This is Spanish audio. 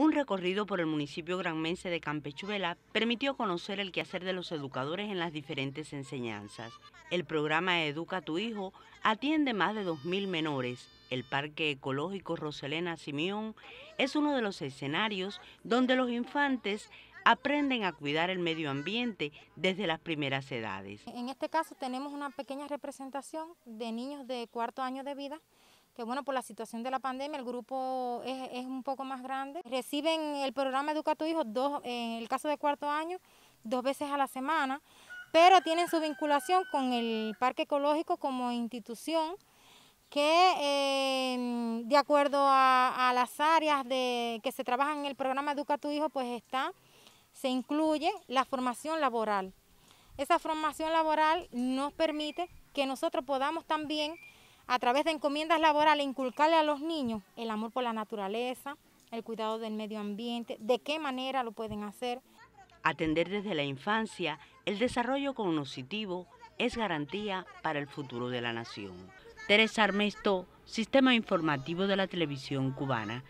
Un recorrido por el municipio granmense de Campechuela permitió conocer el quehacer de los educadores en las diferentes enseñanzas. El programa Educa tu Hijo atiende más de 2.000 menores. El Parque Ecológico Roselena Simión es uno de los escenarios donde los infantes aprenden a cuidar el medio ambiente desde las primeras edades. En este caso tenemos una pequeña representación de niños de cuarto año de vida que bueno, por la situación de la pandemia el grupo es, un poco más grande. Reciben el programa Educa tu Hijo, dos, en el caso de cuarto año, dos veces a la semana, pero tienen su vinculación con el Parque Ecológico como institución que em, de acuerdo a, las áreas de, que se trabajan en el programa Educa tu Hijo, pues está, se incluye la formación laboral. Esa formación laboral nos permite que nosotros podamos también a través de encomiendas laborales, inculcarle a los niños el amor por la naturaleza, el cuidado del medio ambiente, de qué manera lo pueden hacer. Atender desde la infancia el desarrollo cognitivo es garantía para el futuro de la nación. Teresa Armesto, Sistema Informativo de la Televisión Cubana.